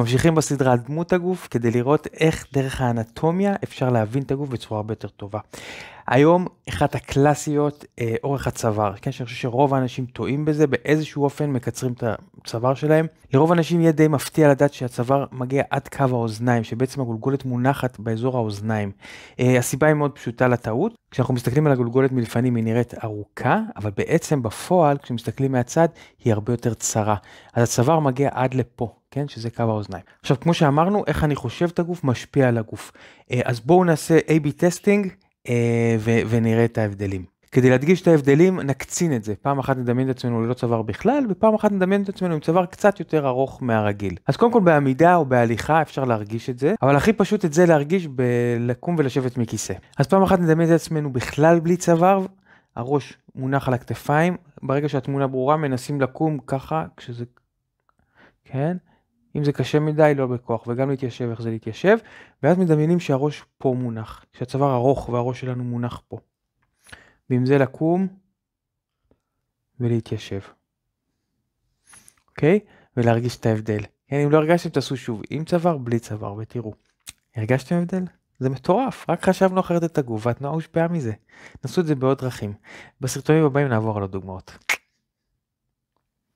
ממשיכים בסדרה על דמות הגוף כדי לראות איך דרך האנטומיה אפשר להבין את הגוף בצורה הרבה יותר טובה. היום אחת הקלאסיות אה, אורך הצוואר, כן, שאני חושב שרוב האנשים טועים בזה, באיזשהו אופן מקצרים את הצוואר שלהם. לרוב האנשים יהיה די מפתיע לדעת שהצוואר מגיע עד קו האוזניים, שבעצם הגולגולת מונחת באזור האוזניים. אה, הסיבה היא מאוד פשוטה לטעות, כשאנחנו מסתכלים על הגולגולת מלפנים היא נראית ארוכה, אבל בעצם בפועל כשמסתכלים מהצד היא הרבה יותר צרה. אז הצוואר מגיע עד לפה, כן? שזה קו האוזניים. עכשיו, כמו שאמרנו, איך אני חושב את הגוף משפיע על הגוף. אה, אז בואו נעשה A-B טסטינג אה, ונראה את ההבדלים. כדי להדגיש את ההבדלים, נקצין את זה. פעם אחת נדמיין את עצמנו ללא צוואר בכלל, ופעם אחת נדמיין את עצמנו עם צוואר קצת יותר ארוך מהרגיל. אז קודם כל בעמידה או בהליכה אפשר להרגיש את זה, אבל הכי פשוט את זה להרגיש בלקום ולשבת מכיסא. אז פעם אחת נדמיין את עצמנו בכלל בלי צוואר, הראש מונח על הכתפיים, ברגע שהתמונה ברורה מנסים לקום ככה, כשזה... כן? אם זה קשה מדי, לא בכוח, וגם להתיישב, איך זה להתיישב, ואז מדמיינים שהראש פה מונח, שהצוואר ארוך והראש שלנו מונח פה. ועם זה לקום ולהתיישב. אוקיי? ולהרגיש את ההבדל. כן, אם לא הרגשתם, תעשו שוב, עם צוואר, בלי צוואר, ותראו. הרגשתם הבדל? זה מטורף, רק חשבנו אחרת את הגוף והתנועה הושפעה מזה. נעשו את זה בעוד דרכים. בסרטונים הבאים נעבור על הדוגמאות.